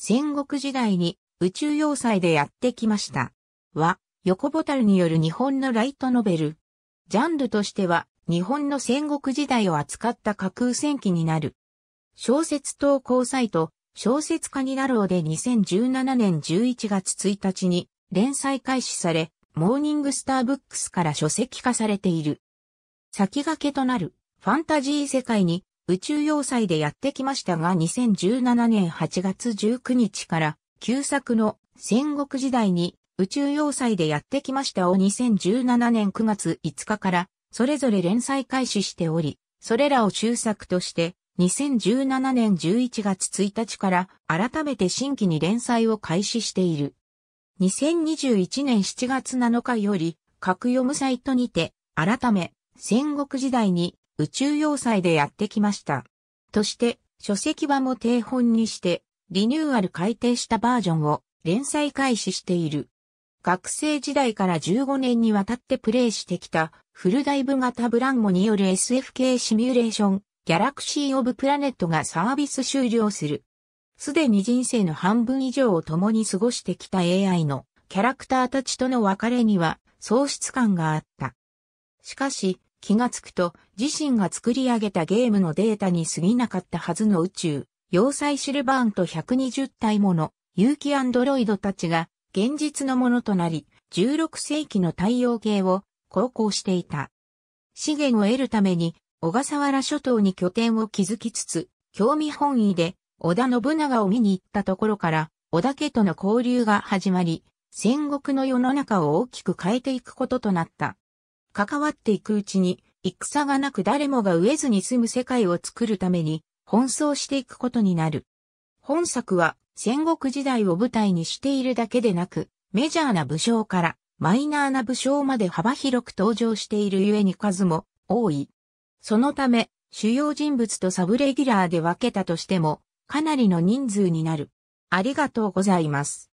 戦国時代に宇宙要塞でやってきました。は、横ボタルによる日本のライトノベル。ジャンルとしては、日本の戦国時代を扱った架空戦記になる。小説投稿サイト、小説家になろうで2017年11月1日に連載開始され、モーニングスターブックスから書籍化されている。先駆けとなるファンタジー世界に宇宙要塞でやってきましたが2017年8月19日から旧作の戦国時代に宇宙要塞でやってきましたを2017年9月5日からそれぞれ連載開始しており、それらを終作として2017年11月1日から改めて新規に連載を開始している。2021年7月7日より、各読むサイトにて、改め、戦国時代に宇宙要塞でやってきました。として、書籍はも定本にして、リニューアル改訂したバージョンを連載開始している。学生時代から15年にわたってプレイしてきたフルダイブ型ブランモによる SF 系シミュレーション、ギャラクシー・オブ・プラネットがサービス終了する。すでに人生の半分以上を共に過ごしてきた AI のキャラクターたちとの別れには喪失感があった。しかし、気がつくと自身が作り上げたゲームのデータに過ぎなかったはずの宇宙、要塞シルバーンと120体もの有機アンドロイドたちが現実のものとなり、16世紀の太陽系を航行していた。資源を得るために小笠原諸島に拠点を築きつつ、興味本位で織田信長を見に行ったところから織田家との交流が始まり、戦国の世の中を大きく変えていくこととなった。関わっていくうちに、戦がなく誰もが飢えずに住む世界を作るために、奔走していくことになる。本作は、戦国時代を舞台にしているだけでなく、メジャーな武将から、マイナーな武将まで幅広く登場しているゆえに数も多い。そのため、主要人物とサブレギュラーで分けたとしても、かなりの人数になる。ありがとうございます。